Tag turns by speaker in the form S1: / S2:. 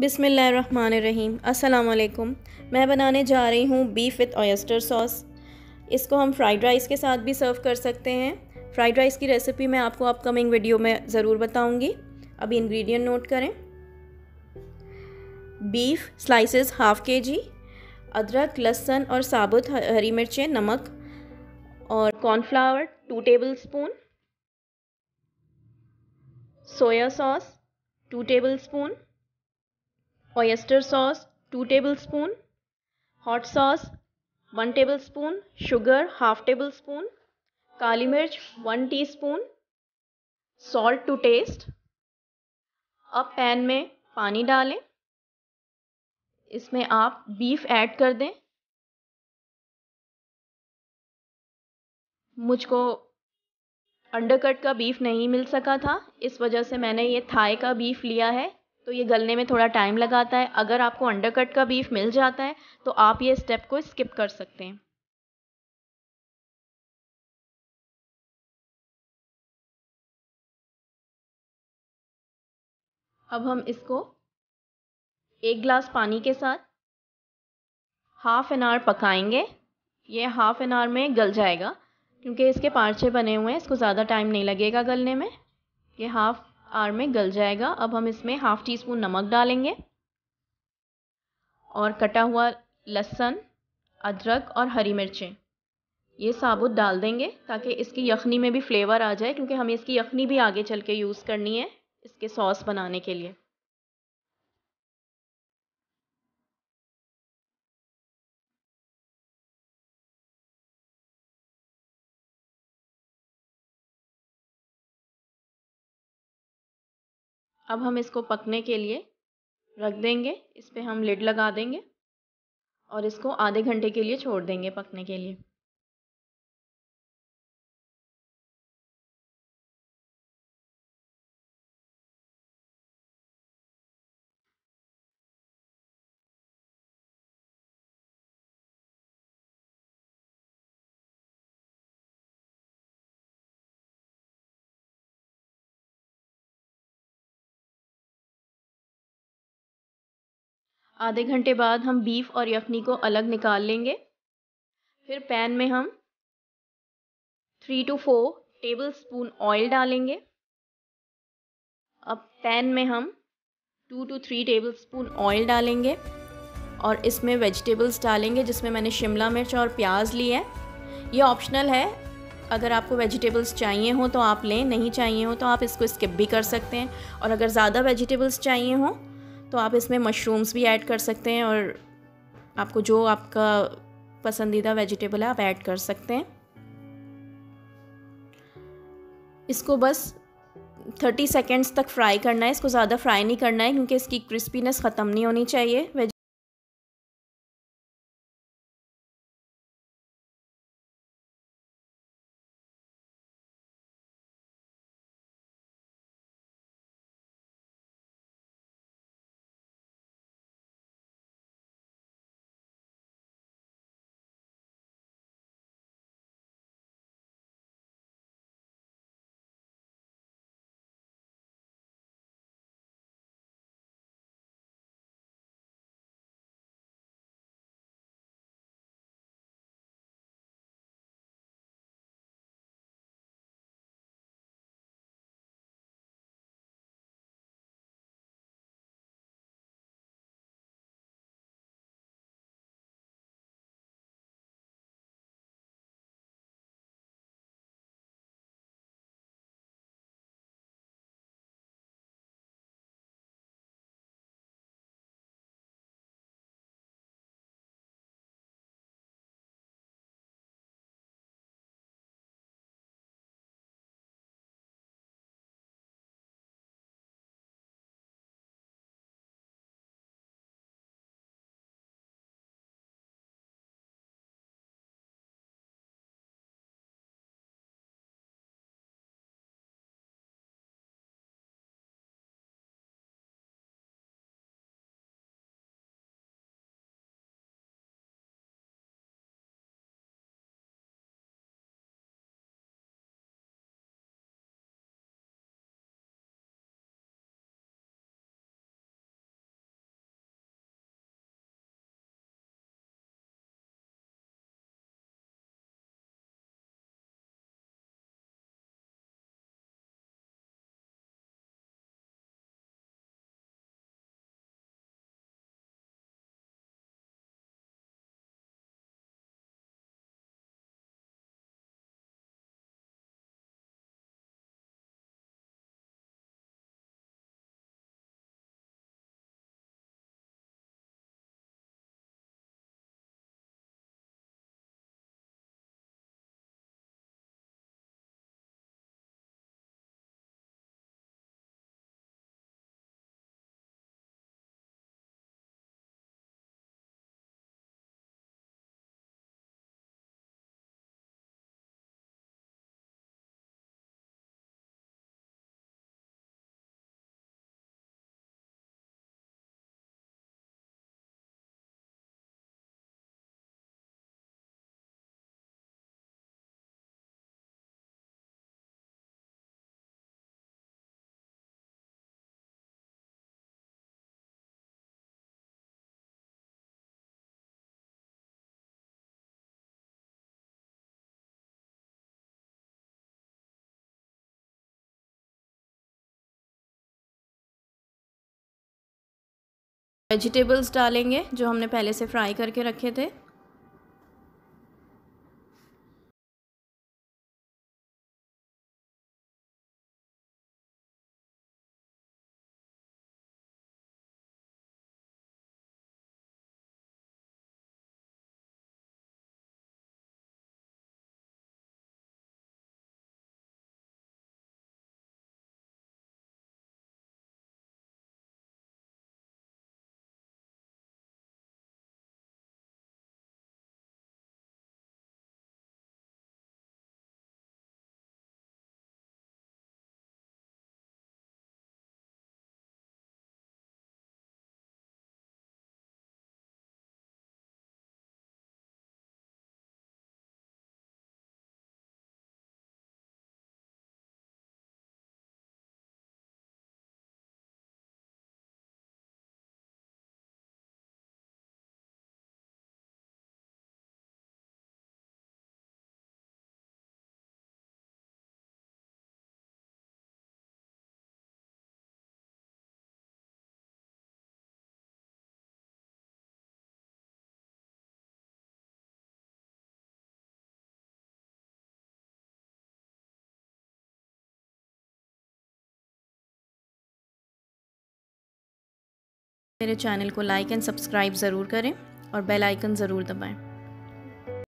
S1: बिसमीम अस्सलाम मैं बनाने जा रही हूँ बीफ विथ ऑयस्टर सॉस इसको हम फ्राइड राइस के साथ भी सर्व कर सकते हैं फ्राइड राइस की रेसिपी मैं आपको अपकमिंग वीडियो में ज़रूर बताऊँगी अभी इन्ग्रीडियंट नोट करें beef slices half K G अदरक लहसन और साबुत हरी मिर्चें नमक और cornflour two tablespoon soya sauce two tablespoon sauce two tablespoon hot sauce one tablespoon sugar half tablespoon काली मिर्च one teaspoon
S2: salt to taste अब पैन में पानी डालें इसमें आप बीफ ऐड कर दें मुझको अंडरकट
S1: का बीफ नहीं मिल सका था इस वजह से मैंने ये थाई का बीफ लिया है तो ये गलने में थोड़ा
S2: टाइम लगाता है अगर आपको अंडरकट का बीफ मिल जाता है तो आप ये स्टेप को स्किप कर सकते
S3: हैं अब हम इसको
S2: एक ग्लास पानी के साथ हाफ एन आवर पकाएंगे
S1: ये हाफ एन आवर में गल जाएगा क्योंकि इसके पार्चे बने हुए हैं इसको ज़्यादा टाइम नहीं लगेगा गलने में ये हाफ आर में गल जाएगा अब हम इसमें हाफ़ टी स्पून नमक डालेंगे और कटा हुआ लहसुन अदरक और हरी मिर्चें ये साबुत डाल देंगे ताकि इसकी यखनी में भी फ्लेवर आ जाए क्योंकि
S2: हमें इसकी यखनी भी आगे चल के यूज़ करनी है इसके सॉस बनाने के लिए
S3: अब हम इसको पकने के लिए
S2: रख देंगे इस पर हम लिड लगा देंगे और इसको आधे घंटे के लिए छोड़ देंगे पकने के लिए आधे घंटे बाद हम बीफ और यखनी को अलग निकाल लेंगे फिर पैन में हम three two four tablespoon oil डालेंगे अब पैन में हम two two three
S1: tablespoon oil डालेंगे और इसमें वेजिटेबल्स डालेंगे जिसमें मैंने शिमला मिर्च और प्याज ली है ये ऑप्शनल है अगर आपको वेजिटेबल्स चाहिए हो तो आप लें नहीं चाहिए हो तो आप इसको स्किप भी कर सकते हैं और अगर ज़्यादा वेजिटेबल्स चाहिए हों तो आप इसमें मशरूम्स भी ऐड कर सकते हैं और आपको जो आपका पसंदीदा वेजिटेबल है आप ऐड कर सकते हैं इसको बस 30 सेकेंड्स तक फ्राई करना है इसको ज़्यादा फ्राई नहीं करना है क्योंकि इसकी क्रिस्पीनेस
S3: ख़त्म नहीं होनी चाहिए
S2: वेजिटेबल्स डालेंगे जो हमने पहले से फ्राई करके रखे थे मेरे चैनल को लाइक एंड सब्सक्राइब ज़रूर करें और बेल आइकन ज़रूर दबाएं